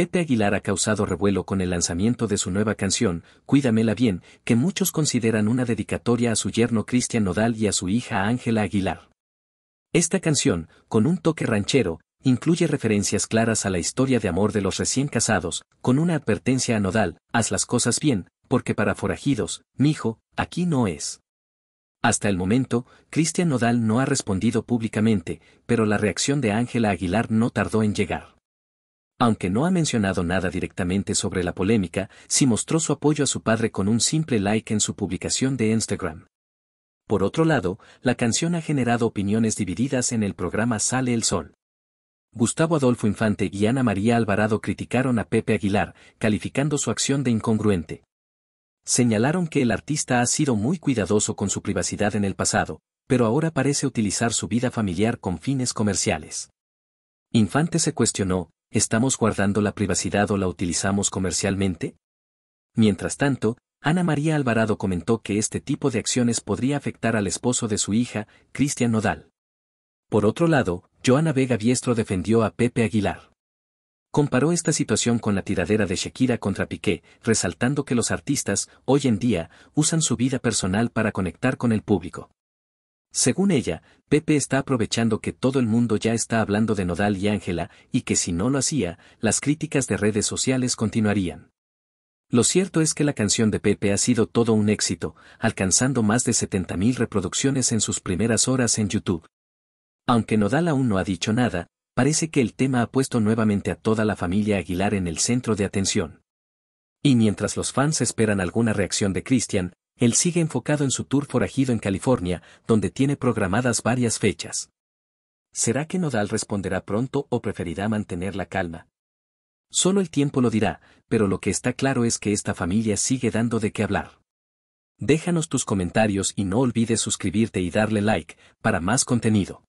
Pepe Aguilar ha causado revuelo con el lanzamiento de su nueva canción, Cuídamela bien, que muchos consideran una dedicatoria a su yerno Cristian Nodal y a su hija Ángela Aguilar. Esta canción, con un toque ranchero, incluye referencias claras a la historia de amor de los recién casados, con una advertencia a Nodal, haz las cosas bien, porque para forajidos, mijo, aquí no es. Hasta el momento, Cristian Nodal no ha respondido públicamente, pero la reacción de Ángela Aguilar no tardó en llegar. Aunque no ha mencionado nada directamente sobre la polémica, sí mostró su apoyo a su padre con un simple like en su publicación de Instagram. Por otro lado, la canción ha generado opiniones divididas en el programa Sale el Sol. Gustavo Adolfo Infante y Ana María Alvarado criticaron a Pepe Aguilar, calificando su acción de incongruente. Señalaron que el artista ha sido muy cuidadoso con su privacidad en el pasado, pero ahora parece utilizar su vida familiar con fines comerciales. Infante se cuestionó, ¿Estamos guardando la privacidad o la utilizamos comercialmente? Mientras tanto, Ana María Alvarado comentó que este tipo de acciones podría afectar al esposo de su hija, Cristian Nodal. Por otro lado, Joana Vega Biestro defendió a Pepe Aguilar. Comparó esta situación con la tiradera de Shakira contra Piqué, resaltando que los artistas, hoy en día, usan su vida personal para conectar con el público. Según ella, Pepe está aprovechando que todo el mundo ya está hablando de Nodal y Ángela y que si no lo hacía, las críticas de redes sociales continuarían. Lo cierto es que la canción de Pepe ha sido todo un éxito, alcanzando más de 70.000 reproducciones en sus primeras horas en YouTube. Aunque Nodal aún no ha dicho nada, parece que el tema ha puesto nuevamente a toda la familia Aguilar en el centro de atención. Y mientras los fans esperan alguna reacción de Christian, él sigue enfocado en su tour forajido en California, donde tiene programadas varias fechas. ¿Será que Nodal responderá pronto o preferirá mantener la calma? Solo el tiempo lo dirá, pero lo que está claro es que esta familia sigue dando de qué hablar. Déjanos tus comentarios y no olvides suscribirte y darle like para más contenido.